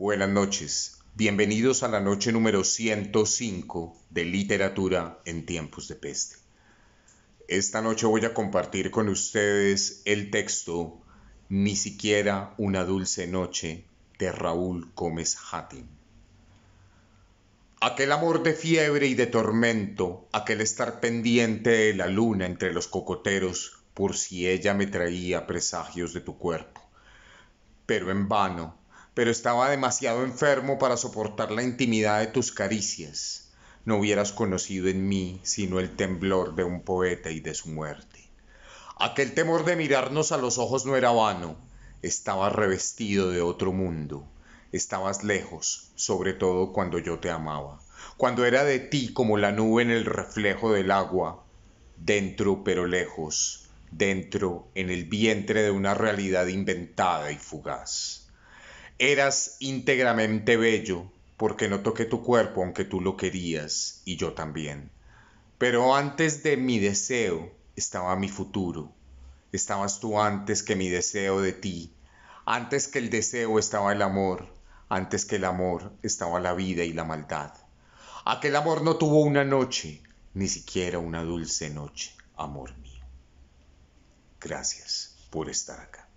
Buenas noches. Bienvenidos a la noche número 105 de Literatura en tiempos de peste. Esta noche voy a compartir con ustedes el texto Ni siquiera una dulce noche de Raúl Gómez Hattin. Aquel amor de fiebre y de tormento, aquel estar pendiente de la luna entre los cocoteros por si ella me traía presagios de tu cuerpo. Pero en vano, pero estaba demasiado enfermo para soportar la intimidad de tus caricias. No hubieras conocido en mí sino el temblor de un poeta y de su muerte. Aquel temor de mirarnos a los ojos no era vano, estabas revestido de otro mundo, estabas lejos, sobre todo cuando yo te amaba, cuando era de ti como la nube en el reflejo del agua, dentro pero lejos, dentro en el vientre de una realidad inventada y fugaz. Eras íntegramente bello, porque no toqué tu cuerpo aunque tú lo querías y yo también. Pero antes de mi deseo estaba mi futuro. Estabas tú antes que mi deseo de ti. Antes que el deseo estaba el amor. Antes que el amor estaba la vida y la maldad. Aquel amor no tuvo una noche, ni siquiera una dulce noche, amor mío. Gracias por estar acá.